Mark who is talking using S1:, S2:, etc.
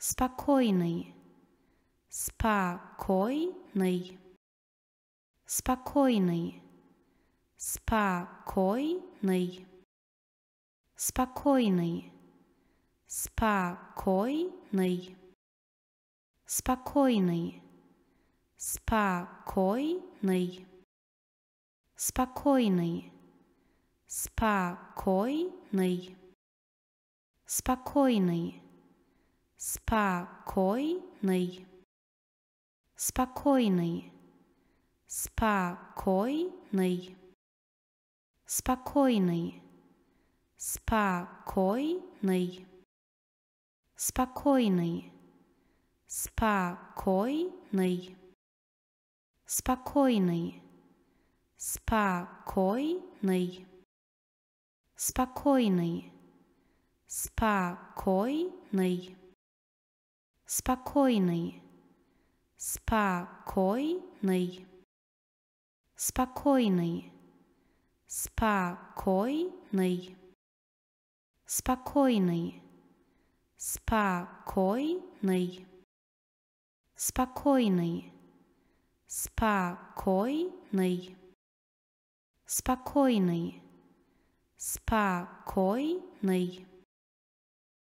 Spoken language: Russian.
S1: спокойный, спокойный, спокойный, спокойный, спокойный, спокойный, спокойный, спокойный, спокойный, спокойный, спокойный спокойный, спокойный, спокойный, спокойный, спокойный, спокойный, спокойный, спокойный, спокойный, спокойный, спокойный спокойный, спокойный, спокойный, спокойный, спокойный, спокойный, спокойный, спокойный, спокойный, спокойный.